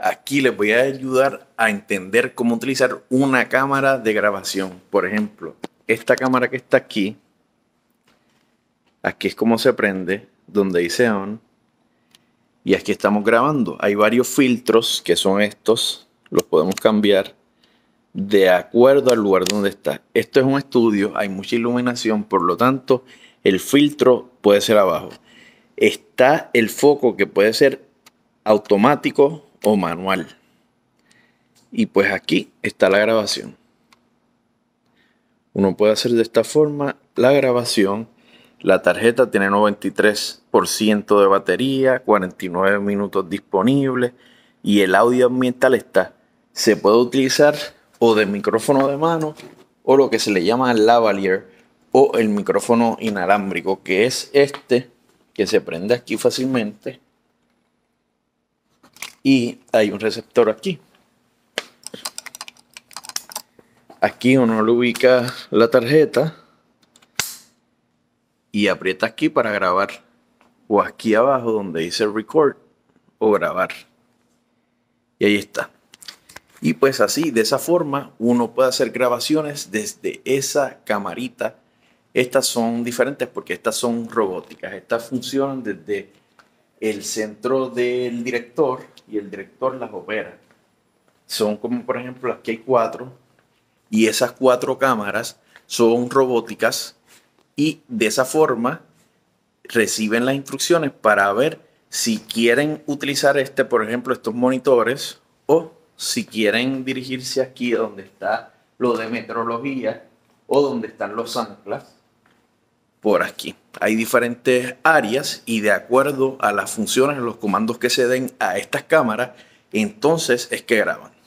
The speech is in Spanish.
Aquí les voy a ayudar a entender cómo utilizar una cámara de grabación. Por ejemplo, esta cámara que está aquí, aquí es como se prende, donde dice on, y aquí estamos grabando. Hay varios filtros que son estos, los podemos cambiar de acuerdo al lugar donde está. Esto es un estudio, hay mucha iluminación, por lo tanto, el filtro puede ser abajo. Está el foco que puede ser automático o manual. Y pues aquí está la grabación. Uno puede hacer de esta forma la grabación. La tarjeta tiene 93% de batería, 49 minutos disponibles y el audio ambiental está. Se puede utilizar o de micrófono de mano o lo que se le llama lavalier o el micrófono inalámbrico, que es este que se prende aquí fácilmente y hay un receptor aquí. Aquí uno le ubica la tarjeta y aprieta aquí para grabar o aquí abajo donde dice record o grabar. Y ahí está. Y pues así, de esa forma, uno puede hacer grabaciones desde esa camarita. Estas son diferentes porque estas son robóticas. Estas funcionan desde el centro del director y el director las opera. Son como por ejemplo aquí hay cuatro y esas cuatro cámaras son robóticas y de esa forma reciben las instrucciones para ver si quieren utilizar este, por ejemplo, estos monitores o si quieren dirigirse aquí donde está lo de metrología o donde están los anclas por aquí. Hay diferentes áreas y de acuerdo a las funciones, los comandos que se den a estas cámaras, entonces es que graban.